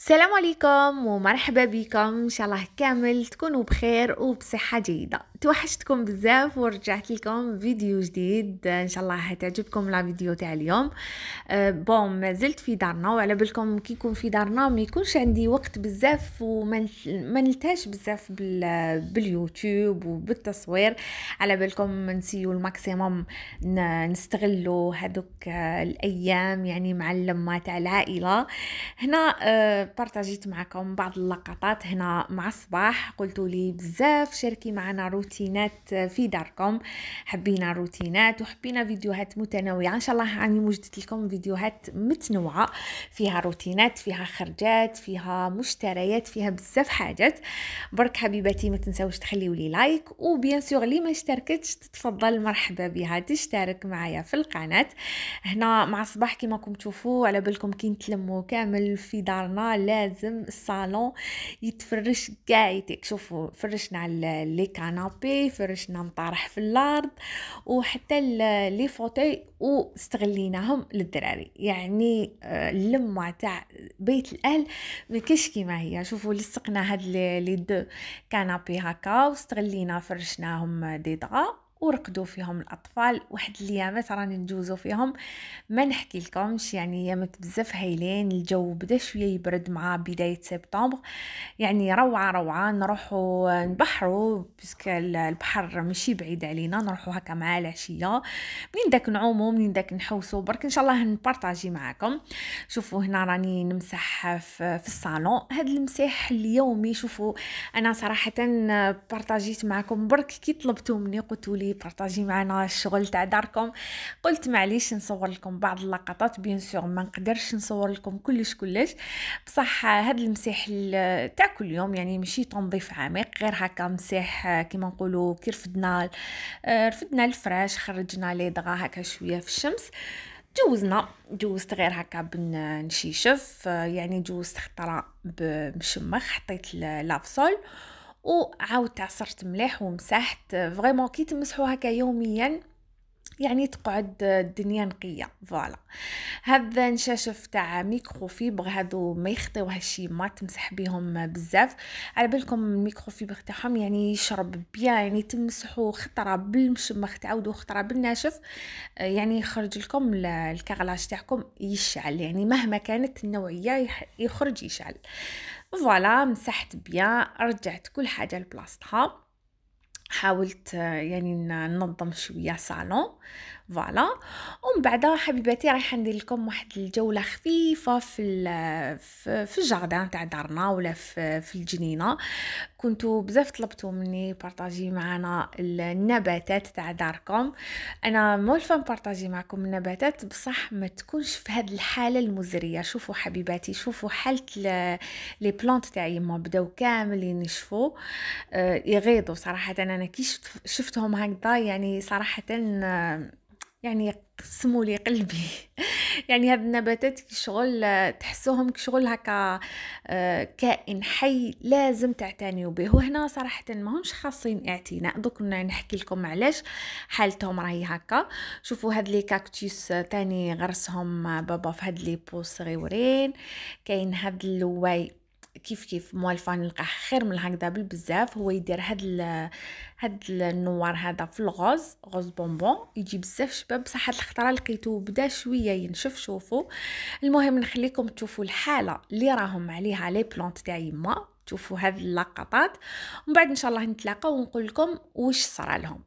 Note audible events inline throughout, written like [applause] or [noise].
السلام عليكم ومرحبا بكم ان شاء الله كامل تكونوا بخير وبصحه جيده توحشتكم بزاف ورجعت لكم فيديو جديد ان شاء الله هتعجبكم لا فيديو تاع اليوم أه بون مازلت في دارنا وعلى بالكم كي يكون في دارنا ما يكونش عندي وقت بزاف وما نلتاش بزاف باليوتيوب وبالتصوير على بالكم نسيو الماكسيموم نستغلوا هذوك آه، الايام يعني مع اللمه تاع العائله هنا أه بارتاجيت معكم بعض اللقطات هنا مع الصباح قلتوا لي بزاف شاركي معنا روتينات في داركم حبينا روتينات وحبينا فيديوهات متنوعه ان شاء الله راني وجدت لكم فيديوهات متنوعه فيها روتينات فيها خرجات فيها مشتريات فيها بزاف حاجات برك حبيباتي ما تنساوش تخليوا لي لايك وبيان سور اللي ما اشتركتش تتفضل مرحبا بها تشترك معايا في القناه هنا مع الصباح كما راكم تشوفوا على بالكم كي نتلموا كامل في دارنا لازم الصالون يتفرش كاع يتيك شوفوا فرشنا على لي كانابي فرشنا مطارح في الارض وحتى لي فوتي واستغليناهم للدراري يعني آه، اللمه تاع بيت الاهل ما كاش كيما هي شوفوا لصقنا هاد لي دو كانابي هكا واستغلينا فرشناهم دي دغا ورقدوا فيهم الاطفال واحد اليامات راني ندوزو فيهم ما نحكي لكمش يعني يامات بزاف هايلين الجو بدا شويه يبرد مع بدايه سبتمبر يعني روعه روعه نروحوا نبحروا باسكو البحر ماشي بعيد علينا نروحوا هكا مع العشيه منين داك نعومو منين داك نحوسو برك ان شاء الله نبارطاجي معاكم شوفوا هنا راني نمسح في الصالون هذا المساح اليومي شوفوا انا صراحه بارطاجيت معكم برك كي طلبتوا مني قلتوا لي لي بارطاجي معنا الشغل تاع داركم قلت معليش نصور لكم بعض اللقطات بيان سور ما نقدرش نصور لكم كلش كلش بصح هذا المسيح تاع كل يوم يعني ماشي تنظيف عميق غير هكا مسيح آه، كيما نقولوا كي رفدنا آه، رفدنا الفراش خرجنا لي دغا هكا شويه في الشمس جوزنا جوزت غير هكا بنشيشف آه، يعني جوزت خطره بمشمخ حطيت لافسول وعاود عصرت مليح ومسحت فريمون كي تمسحوا هكا يوميا يعني تقعد الدنيا نقيه فوالا هذا نشاشف تاع ميكرو فيبر هذو ما يخطيو هالشي ما تمسح بيهم بزاف على بالكم الميكرو فيبر تاعهم يعني يشرب بيان يعني تمسحو خطره بالمشمخ تعاودو خطره بالناشف يعني يخرج لكم الكغلاج تاعكم يشعل يعني مهما كانت النوعيه يخرج يشعل فوالا مسحت بيان رجعت كل حاجه لبلاصتها حاولت آه، يعني ننظم شويه صالون فوالا ومن بعد حبيباتي رايحه ندير لكم واحد الجوله خفيفه في في الجاردان تاع دارنا ولا في, في الجنينه كنتو بزاف طلبتو مني بارطاجي معنا النباتات تاع داركم انا مولفه نبارطاجي معكم النباتات بصح ما تكونش في هذه الحاله المزريه شوفوا حبيباتي شوفوا حاله لي بلانت تاعي ما بداو كامل ينشفوا آه، يغيضوا صراحه انا كي شفتهم هكذا يعني صراحه آه، يعني يقسموا لي قلبي [laughs] يعني هاد النباتات كشغل تحسوهم كشغل هكا آه، كائن حي لازم تعتنيوا به وهنا صراحه ماهمش خاصين اعتناء دوك نحكي لكم علاش حالتهم راهي هكا شوفوا هاد لي كاكتوس تاني غرسهم بابا في هاد لي بوس صغيورين كاين هاد اللواي كيف كيف موالفه نلقاه خير من هكذا بزاف هو يدير هاد ال... هاد النوار هذا في الغاز غاز بونبون يجي بزاف شباب بصح هاد الخطره لقيتو بدا شويه ينشف شوفوا المهم نخليكم تشوفوا الحاله اللي راهم عليها لي بلونت تاع يما تشوفوا هاد اللقطات ومن بعد ان شاء الله نتلاقاو ونقول لكم واش صرا لهم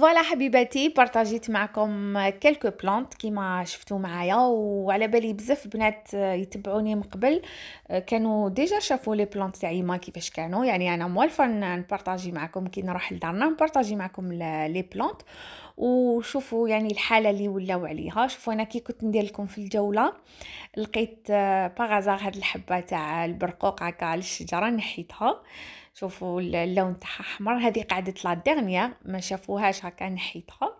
فوالا حبيباتي بارطاجيت معكم كلكو بلانت كيما شفتوا معايا وعلى بالي بزاف بنات يتبعوني من قبل كانوا ديجا شافوا لي بلانت تاعي ما كيفاش كانوا يعني انا موالفه نبارطاجي معكم كي نروح لدارنا نبارطاجي معكم لي بلانت وشوفوا يعني الحاله اللي ولاو عليها شوفوا انا كي كنت ندير لكم في الجوله لقيت باغازا هاد الحبه تاع البرقوق هكا على الشجره نحيتها آه شوفوا اللون تاعها احمر هذه قاعده لا ديرنيير ما شافوهاش هكا نحيتها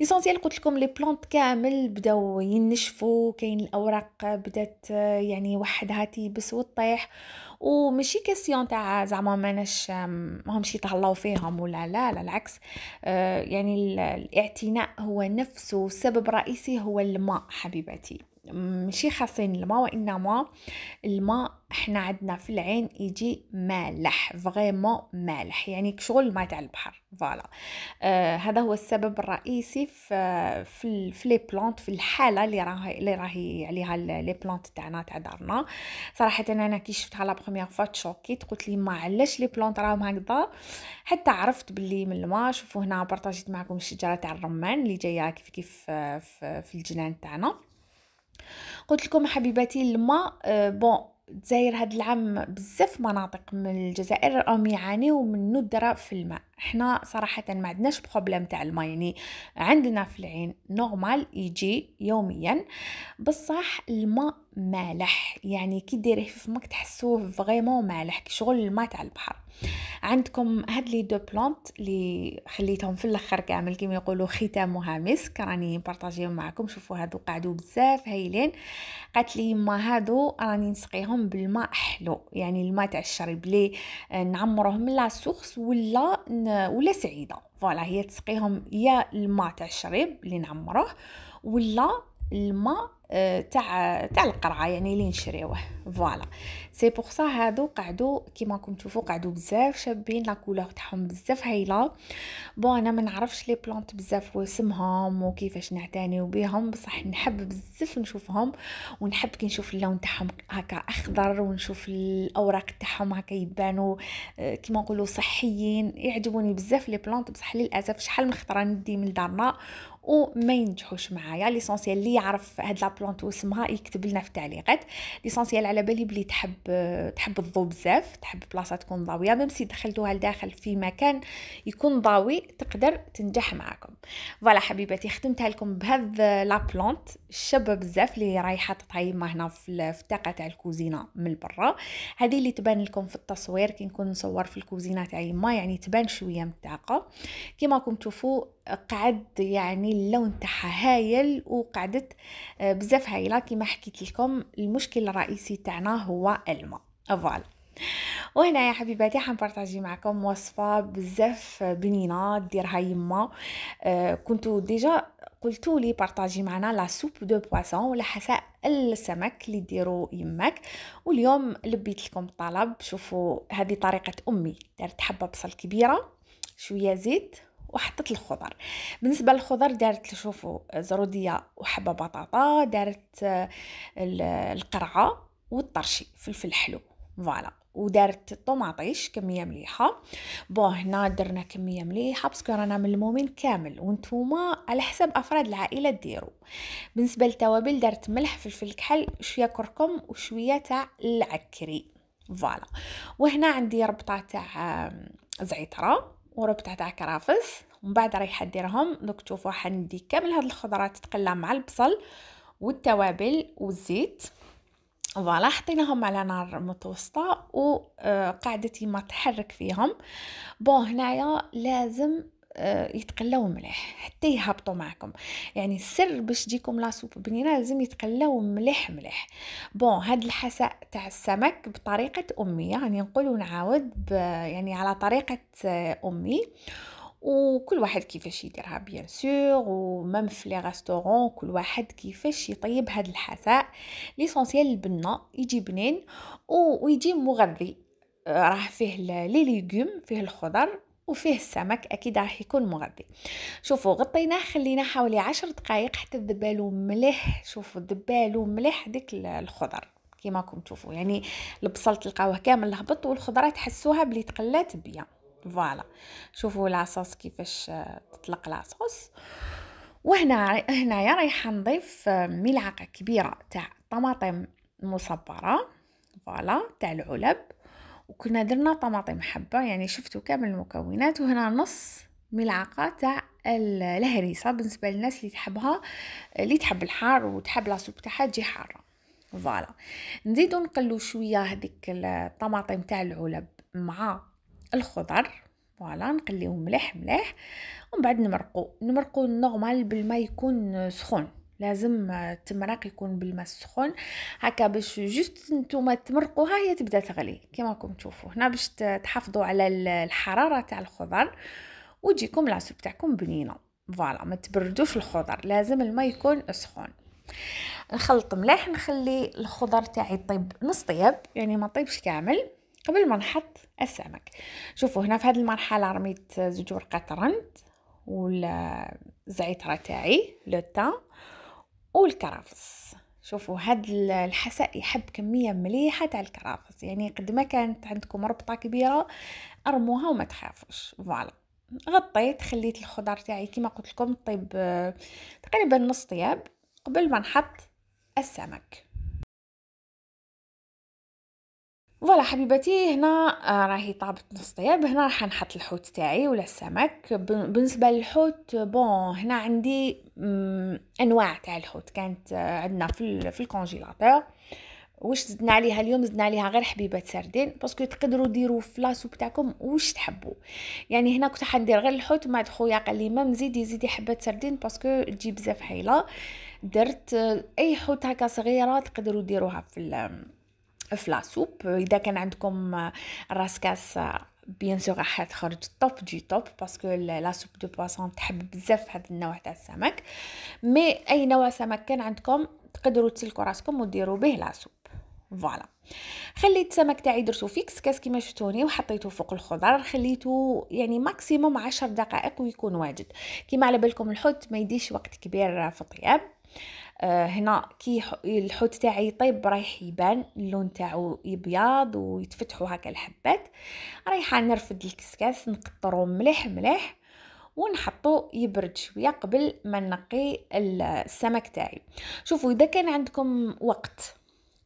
ليسونسييل قلت لكم لي بلونت كامل بداو ينشفوا كاين الاوراق بدات يعني وحدها تيبس وتطيح وماشي كاسيون تاع زعما ماناش ماهمش يتهلاو فيهم ولا لا لا العكس آه يعني الاعتناء هو نفسه السبب الرئيسي هو الماء حبيباتي ماشي خاصين الماء وانما الماء احنا عندنا في العين يجي مالح فريمون مالح يعني شغل الماء تاع البحر فوالا آه هذا هو السبب الرئيسي في في, في لي بلانت في الحاله اللي راهي اللي راهي عليها لي بلانت تاعنا تاع دارنا صراحه انا كي شفتها لا بروميير فوا تشوكيت قلت لي ما علاش لي بلانت راهم هكذا حتى عرفت باللي من الماء شوفوا هنا بارطاجيت معكم الشجره تاع الرمان اللي جايه كيف كيف آه، في, في الجنان تاعنا قلت لكم حبيباتي الماء آه، بون الجزائر هاد العام بزاف مناطق من الجزائر راهم يعانيو من ندره في الماء احنا صراحة ما عندناش بروبليم تاع الماء يعني عندنا في العين نورمال يجي يوميا بصح الماء مالح يعني كي ديريه في فمك تحسوه فريمون مالح كي شغل الماء تاع البحر عندكم هاد لي دو بلونت لي خليتهم في الاخر كامل كيما يقولوا ختامها مسك راني نبارطاجيهم معكم شوفوا هادو قعدوا بزاف هايلين قالت لي ما هادو راني نسقيهم بالماء حلو يعني الماء تاع الشرب لي نعمروه من لا سورس ولا ولا سعيده فوالا هي تسقيهم يا الماء تاع الشريب اللي نعمروه ولا الماء تاع تاع القرعه يعني اللي نشريوه فوالا سي بوغ سا هادو قعدو كيما راكم تشوفوا قعدو بزاف شابين لا كولور تاعهم بزاف هايله بون انا ما نعرفش لي بلانت بزاف واسمهم وكيفاش نعتنيو بهم بصح نحب بزاف نشوفهم ونحب كي نشوف اللون تاعهم هكا اخضر ونشوف الاوراق تاعهم هكا يبانو آه، كيما نقولوا صحيين يعجبوني بزاف لي بلانت بصح للاسف شحال من خطره ندي من دارنا وما ينجحوش معايا ليسونسيال اللي يعرف هاد لابلونت واسمها يكتب لنا في التعليقات ليسونسيال على بالي بلي تحب تحب الضو بزاف تحب بلاصه تكون ضاويه ميم سي دخلتوها لداخل في مكان يكون ضاوي تقدر تنجح معاكم فوالا حبيباتي خدمتها لكم بهاد لابلونت شابه بزاف اللي رايحه يما هنا في الطاقه تاع الكوزينه من برا هذه اللي تبان لكم في التصوير كي نكون نصور في الكوزينه تاع يما يعني تبان شويه من الطاقه كيما راكم تشوفوا قعد يعني يعني اللون تاعها هايل وقعدت آه، بزاف هايله كيما حكيت لكم المشكل الرئيسي تاعنا هو الماء فوالا وهنا يا حبيباتي حنبارطاجي معكم وصفه بزاف بنينه ديرها يما آه، كنتو ديجا قلتوا لي بارطاجي معنا لا سوب دو بواسون ولا حساء السمك اللي ديرو يماك واليوم لبيت لكم طلب شوفوا هذه طريقه امي دارت حبه بصل كبيره شويه زيت وحطيت الخضر بالنسبه للخضر دارت شوفوا زروديه وحبه بطاطا دارت آه، القرعه والطرشي فلفل حلو فوالا ودارت الطوماطيش كميه مليحه بون هنا درنا كميه مليحه باسكو رانا من المؤمن كامل وانتوما على حسب افراد العائله ديروا بالنسبه للتوابل دارت ملح فلفل كحل شويه كركم وشويه تاع العكري فوالا وهنا عندي ربطه تاع زعتره وربطه تاع كرافس ومن بعد رايحه ديرهم دوك تشوفوا حندي كامل هاد الخضرات تقلى مع البصل والتوابل والزيت فوالا حطيناهم على نار متوسطه وقعدتي آه، ما تحرك فيهم بون هنايا لازم آه، يتقلاو مليح حتى يهبطوا معكم يعني السر باش تجيكم لا سوب بنينه لازم يتقلاو مليح مليح بون هاد الحساء تاع السمك بطريقه امي يعني نقول ونعاود يعني على طريقه آه، امي وكل واحد كيفاش يديرها بيان سور ومام في لي غاستورون كل واحد كيفاش يطيب هاد الحساء ليسونسيال البنه يجي بنين ويجي مغذي آه، راه فيه لي ليغوم فيه الخضر وفيه السمك اكيد راح يكون مغذي شوفوا غطيناه خليناه حوالي عشر دقائق حتى ذبالو مليح شوفوا ذبالو مليح ديك الخضر كيما راكم تشوفوا يعني البصل تلقاوه كامل هبط والخضره تحسوها بلي تقلات بيا فوالا شوفوا لاصوص كيفاش آه، تطلق لاصوص وهنا هنايا رايحه نضيف آه، ملعقه كبيره تاع طماطم مصبره فوالا تاع العلب وكنا درنا طماطم حبة يعني شفتوا كامل المكونات وهنا نص ملعقة تاع الهريسة بالنسبة للناس اللي تحبها اللي تحب الحار وتحب لاصوب تاعها تجي حارة فوالا نزيدو نقلو شوية هذيك الطماطم تاع العلب مع الخضر فوالا نقليو مليح مليح ومن بعد نمرقو نمرقو نورمال بالما يكون سخون لازم التمراق يكون بالماء السخون هكا باش جوست نتوما تمرقوها هي تبدا تغلي كما راكم تشوفوا هنا باش تحافظوا على الحراره تاع الخضر وتجيكم العصير تاعكم بنينه فوالا ما تبردوش الخضر لازم الماء يكون سخون نخلط مليح نخلي الخضر تاعي طيب نص طيب يعني ما طيبش كامل قبل ما نحط السمك شوفوا هنا في هذه المرحله رميت زوج ورقات رند والزعتر تاعي لو والكرفس شوفوا هاد الحساء يحب كمية مليحة تاع الكرافس يعني قد ما كانت عندكم ربطة كبيرة ارموها وما تخافوش فوالا غطيت خليت الخضر تاعي كيما قلت لكم طيب آه، تقريبا نص طياب قبل ما نحط السمك فوالا حبيباتي هنا آه، راهي طابت نص طياب هنا راح نحط الحوت تاعي ولا السمك بالنسبه للحوت بون هنا عندي انواع تاع الحوت كانت آه، عندنا في في الكونجيلاتور واش زدنا عليها اليوم زدنا عليها غير حبيبات سردين باسكو تقدروا ديروا في لاسوب تاعكم واش تحبوا يعني هنا كنت حندير غير الحوت مع خويا قال لي مام زيدي زيدي حبات سردين باسكو تجي بزاف حيله درت آه، اي حوت هكا صغيره تقدروا ديروها في في لاصوب اذا كان عندكم راس كاس بيان سور راح تخرج توب دي توب باسكو لا سوب دو بواسون تحب بزاف هاد النوع تاع السمك مي اي نوع سمك كان عندكم تقدروا تسلكوا راسكم وديروا به لا سوب فوالا خليت السمك تاعي درتو فيكس كاس كيما شفتوني وحطيته فوق الخضر خليته يعني ماكسيموم عشر دقائق ويكون واجد كيما على بالكم الحوت ما يديش وقت كبير في الطياب آه، هنا كي الحوت تاعي يطيب رايح يبان اللون تاعو يبيض ويتفتحوا هكا الحبات رايحه نرفد الكسكاس نقطرو مليح مليح ونحطو يبرد شويه قبل ما نقي السمك تاعي شوفوا اذا كان عندكم وقت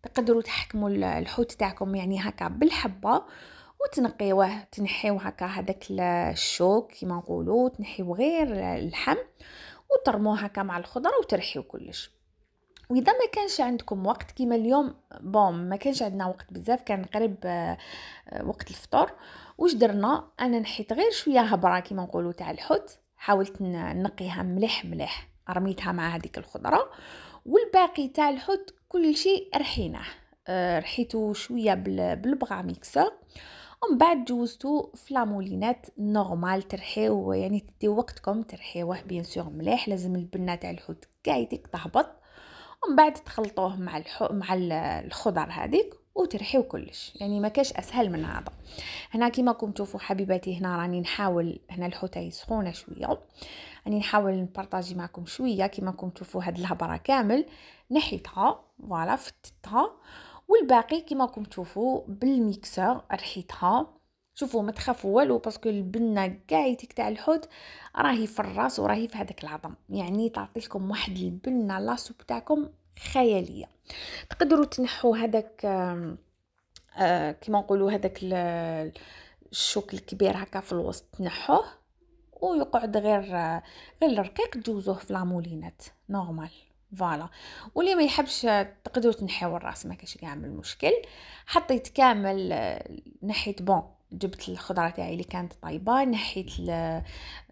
تقدروا تحكموا الحوت تاعكم يعني هكا بالحبه وتنقيوه تنحيو هكا هذاك الشوك كيما نقولوا تنحيو غير اللحم وترموها مع الخضرة وترحيو كلش واذا ما كانش عندكم وقت كيما اليوم بوم ما كانش عندنا وقت بزاف كان قريب آه، آه، وقت الفطور واش درنا انا نحيت غير شويه هبره كيما نقولوا تاع الحوت حاولت نقيها مليح مليح رميتها مع هذيك الخضره والباقي تاع الحوت كل شيء رحيناه آه، رحيته شويه بالبغا ميكسر ومن بعد جوزتو فلامولينات نورمال ترحيو يعني تدي وقتكم ترحيوه بيان سور مليح لازم البنه تاع الحوت كاع يديك تهبط ومن بعد تخلطوه مع الحو... مع الخضر هذيك وترحيو كلش يعني ما كاش اسهل من هذا هنا كيما راكم تشوفوا حبيباتي هنا راني نحاول هنا الحوت سخونه شويه راني نحاول نبارطاجي معكم شويه كيما راكم تشوفوا هاد الهبره كامل نحيتها فوالا فتتها والباقي كما راكم تشوفوا بالميكسر رحيتها شوفوا ما تخافوا والو باسكو البنه كاع يتيك تاع الحوت راهي في الراس وراهي في هذاك العظم يعني تعطي لكم واحد البنه لاصوب تاعكم خياليه تقدروا تنحوا هذاك آه، كما نقولوا هذاك الشوك الكبير هكا في الوسط تنحوه ويقعد غير آه، غير الرقيق تجوزوه في لامولينات نورمال فوالا واللي ما يحبش تقدروا تنحيو الراس ما كاش كاع من المشكل حطيت كامل آه، نحيت بون جبت الخضره تاعي اللي كانت طايبه نحيت آه،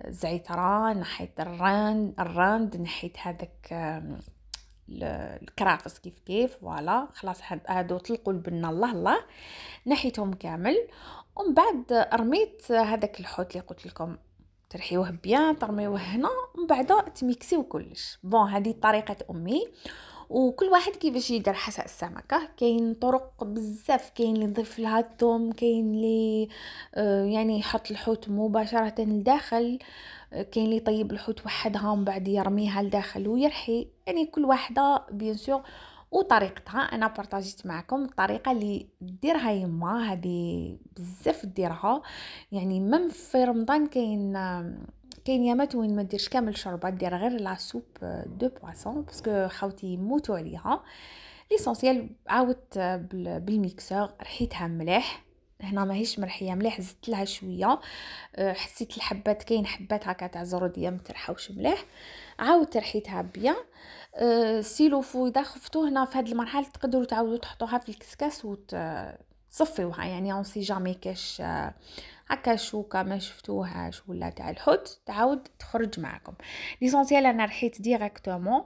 الزعتران نحيت الران الراند نحيت هذاك آه، الكرافس كيف كيف فوالا خلاص هادو طلقوا البنه الله الله نحيتهم كامل ومن بعد رميت هذاك الحوت اللي قلت لكم ترحيوه بيان ترميوه هنا ومن بعد تميكسيو كلش بون هذه طريقه امي وكل واحد كيفاش يدير حساء السمكه كاين طرق بزاف كاين اللي يضيف لها الثوم كاين اللي آه، يعني يحط الحوت مباشره لداخل آه، كاين اللي يطيب الحوت وحدها ومن بعد يرميها لداخل ويرحي يعني كل واحده بيان سور وطريقتها انا بارطاجيت معكم الطريقه اللي ديرها يما هذه بزاف ديرها يعني ميم في رمضان كاين كاين يامات وين ما ديرش كامل شربه دير غير لا سوب دو بواسون باسكو خاوتي يموتوا عليها ليسونسيال عاودت بالميكسور رحيتها مليح هنا ماهيش مرحيه مليح زدت لها شويه أه، حسيت الحبات كاين حبات هكا تاع زروديه مترحوش مليح عاودت رحيتها أه، سيلو فو اذا خفتو هنا في هاد المرحله تقدروا تعاودوا تحطوها في الكسكاس وتصفيوها أه، تصفيوها يعني اون سي جامي كاش هكا شوكه ما شفتوهاش ولا تاع الحوت تعاود تخرج معكم ليسونسيال انا رحيت ديريكتومون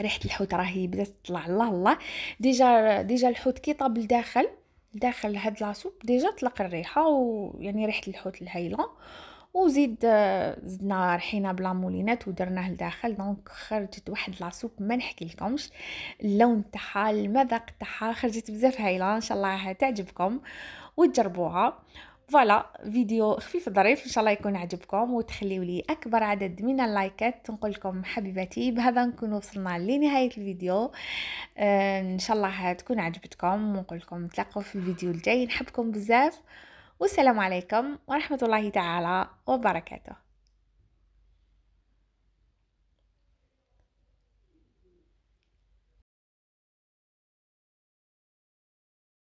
ريحه الحوت راهي بدات تطلع الله الله ديجا ديجا الحوت كي طاب لداخل داخل هاد لاسوب ديجا طلق الريحه ويعني ريحه الحوت الهايله وزيد آه، زدنا رحينا بلا مولينات ودرناه لداخل دونك خرجت واحد لاسوب ما نحكي لكمش اللون تاعها المذاق تاعها خرجت بزاف هايله ان شاء الله تعجبكم وتجربوها فوالا فيديو خفيف ظريف ان شاء الله يكون عجبكم وتخليوا لي اكبر عدد من اللايكات نقول لكم حبيباتي بهذا نكون وصلنا لنهايه الفيديو آه، ان شاء الله تكون عجبتكم ونقول لكم تلاقوا في الفيديو الجاي نحبكم بزاف والسلام عليكم ورحمه الله تعالى وبركاته